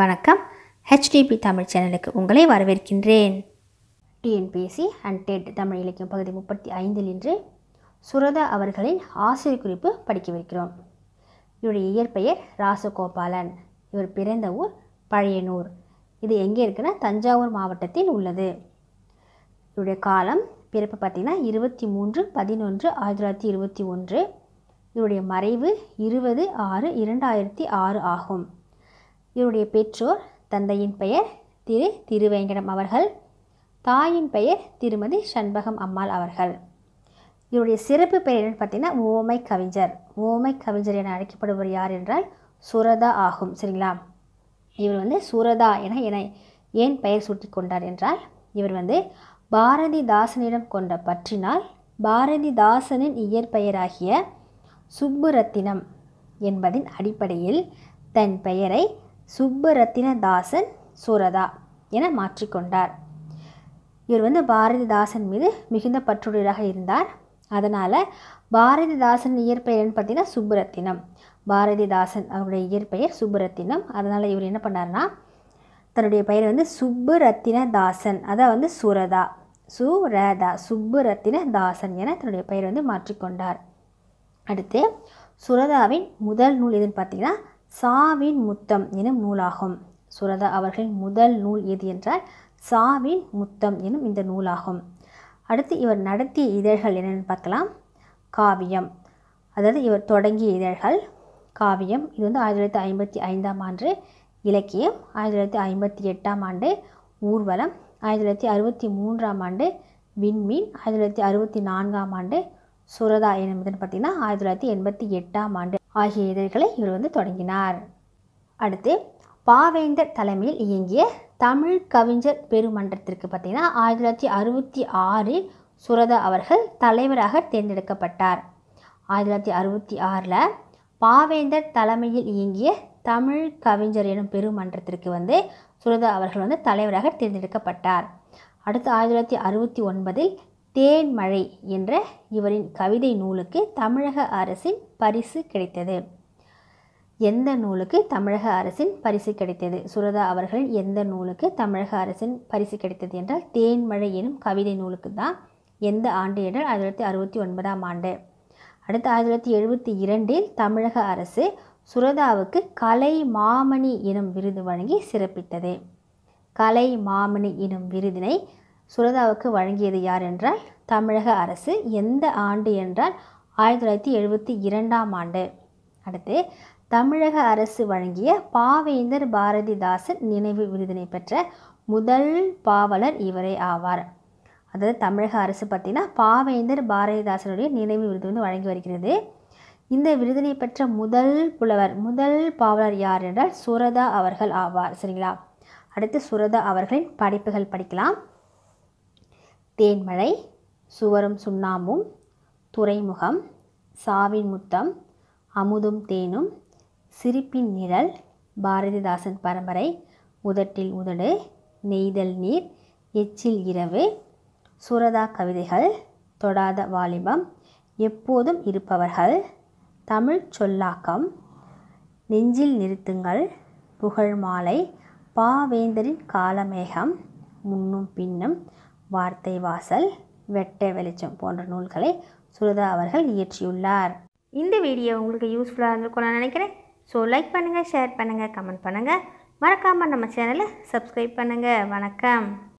வணக்கம் ஹெச்டிபி தமிழ் சேனலுக்கு உங்களை வரவேற்கின்றேன் டிஎன்பிஎஸ்சி அண்ட் டெட் தமிழ் இலக்கியம் பகுதி முப்பத்தி ஐந்தில் இன்று சுரதா அவர்களின் ஆசிரியர் குறிப்பு படிக்கவிருக்கிறோம் இவருடைய இயற்பெயர் ராசகோபாலன் இவர் பிறந்த ஊர் பழையனூர் இது எங்கே இருக்குன்னா தஞ்சாவூர் மாவட்டத்தில் உள்ளது இவருடைய காலம் பிறப்பு பார்த்திங்கன்னா இருபத்தி மூன்று பதினொன்று ஆயிரத்தி தொள்ளாயிரத்தி இருபத்தி ஒன்று இவருடைய மறைவு இருபது ஆறு இரண்டாயிரத்தி ஆறு ஆகும் இவருடைய பெற்றோர் தந்தையின் பெயர் திரு திருவேங்கடம் அவர்கள் தாயின் பெயர் திருமதி சண்பகம் அம்மாள் அவர்கள் இவருடைய சிறப்பு பெயர் என்னன்னு பார்த்தீங்கன்னா ஓமை கவிஞர் ஓமை கவிஞர் என அழைக்கப்படுவர் யார் என்றால் சுரதா ஆகும் சரிங்களா இவர் வந்து சுரதா என என ஏன் பெயர் சூட்டி கொண்டார் என்றால் இவர் வந்து பாரதிதாசனிடம் கொண்ட பற்றினால் பாரதிதாசனின் இயற்பெயராகிய சுப்புரத்தினம் என்பதின் அடிப்படையில் தன் பெயரை தாசன் சுரதா என மாற்றிக்கொண்டார் இவர் வந்து பாரதிதாசன் மீது மிகுந்த பற்றுடையராக இருந்தார் அதனால் பாரதிதாசன் இயற்பெயர்னு பார்த்தீங்கன்னா சுப்புரத்தினம் பாரதிதாசன் அவருடைய இயற்பெயர் சுப்பரத்தினம் அதனால் இவர் என்ன பண்ணார்னா தன்னுடைய பெயர் வந்து தாசன் அதை வந்து சுரதா சுரதா சுப்புரத்தினதாசன் என தன்னுடைய பெயர் வந்து மாற்றிக்கொண்டார் அடுத்து சுரதாவின் முதல் நூல் எதுன்னு பார்த்தீங்கன்னா சாவின் முத்தம் எனும் நூலாகும் சுரதா அவர்களின் முதல் நூல் எது என்றால் சாவின் முத்தம் எனும் இந்த நூலாகும் அடுத்து இவர் நடத்திய இதழ்கள் என்னென்னு பார்க்கலாம் காவியம் அதாவது இவர் தொடங்கிய இதழ்கள் காவியம் இது வந்து ஆயிரத்தி தொள்ளாயிரத்தி ஐம்பத்தி ஐந்தாம் ஆண்டு இலக்கியம் ஆயிரத்தி தொள்ளாயிரத்தி ஐம்பத்தி எட்டாம் ஆண்டு ஊர்வலம் ஆயிரத்தி தொள்ளாயிரத்தி அறுபத்தி மூன்றாம் ஆண்டு விண்மீன் ஆயிரத்தி தொள்ளாயிரத்தி அறுபத்தி நான்காம் ஆண்டு சுரதா என்னும் பார்த்தீங்கன்னா ஆயிரத்தி தொள்ளாயிரத்தி எண்பத்தி எட்டாம் ஆண்டு ஆகிய இதழ்களை இவர் வந்து தொடங்கினார் அடுத்து பாவேந்தர் தலைமையில் இயங்கிய தமிழ் கவிஞர் பெருமன்றத்திற்கு பார்த்திங்கன்னா ஆயிரத்தி தொள்ளாயிரத்தி அறுபத்தி ஆறில் சுரதா அவர்கள் தலைவராக தேர்ந்தெடுக்கப்பட்டார் ஆயிரத்தி தொள்ளாயிரத்தி அறுபத்தி ஆறில் பாவேந்தர் தலைமையில் இயங்கிய தமிழ் கவிஞர் எனும் பெருமன்றத்திற்கு வந்து சுரதா அவர்கள் வந்து தலைவராக தேர்ந்தெடுக்கப்பட்டார் அடுத்து ஆயிரத்தி தொள்ளாயிரத்தி அறுபத்தி ஒன்பதில் தேன்மழை என்ற இவரின் கவிதை நூலுக்கு தமிழக அரசின் பரிசு கிடைத்தது எந்த நூலுக்கு தமிழக அரசின் பரிசு கிடைத்தது சுரதா அவர்கள் எந்த நூலுக்கு தமிழக அரசின் பரிசு கிடைத்தது என்றால் தேன்மழை எனும் கவிதை நூலுக்கு தான் எந்த ஆண்டு என்றால் ஆயிரத்தி தொள்ளாயிரத்தி அறுபத்தி ஒன்பதாம் ஆண்டு அடுத்து ஆயிரத்தி தொள்ளாயிரத்தி எழுபத்தி இரண்டில் தமிழக அரசு சுரதாவுக்கு கலை மாமணி எனும் விருது வழங்கி சிறப்பித்தது கலை மாமணி எனும் விருதினை சுரதாவுக்கு வழங்கியது யார் என்றால் தமிழக அரசு எந்த ஆண்டு என்றால் ஆயிரத்தி தொள்ளாயிரத்தி எழுபத்தி இரண்டாம் ஆண்டு அடுத்து தமிழக அரசு வழங்கிய பாவேந்தர் பாரதிதாசன் நினைவு விருதினை பெற்ற முதல் பாவலர் இவரே ஆவார் அதாவது தமிழக அரசு பார்த்திங்கன்னா பாவேந்தர் பாரதிதாசனுடைய நினைவு விருது வந்து வழங்கி வருகிறது இந்த விருதினை பெற்ற முதல் புலவர் முதல் பாவலர் யார் என்றால் சுரதா அவர்கள் ஆவார் சரிங்களா அடுத்து சுரதா அவர்களின் படைப்புகள் படிக்கலாம் தேன்மழை சுவரும் சுண்ணாம்பும் துறைமுகம் சாவின் முத்தம் அமுதும் தேனும் சிரிப்பின் நிழல் பாரதிதாசன் பரம்பரை உதட்டில் உதடு நெய்தல் நீர் எச்சில் இரவு சுரதா கவிதைகள் தொடாத வாலிபம் எப்போதும் இருப்பவர்கள் தமிழ் சொல்லாக்கம் நெஞ்சில் நிறுத்துங்கள் புகழ் மாலை பாவேந்தரின் காலமேகம் முன்னும் பின்னும் வார்த்தை வாசல் வெட்ட வெளிச்சம் போன்ற நூல்களை சுரதா அவர்கள் இயற்றியுள்ளார் இந்த வீடியோ உங்களுக்கு யூஸ்ஃபுல்லாக இருந்திருக்கும் நான் நினைக்கிறேன் ஸோ லைக் பண்ணுங்கள் ஷேர் பண்ணுங்கள் கமெண்ட் பண்ணுங்கள் மறக்காமல் நம்ம சேனலை சப்ஸ்கிரைப் பண்ணுங்கள் வணக்கம்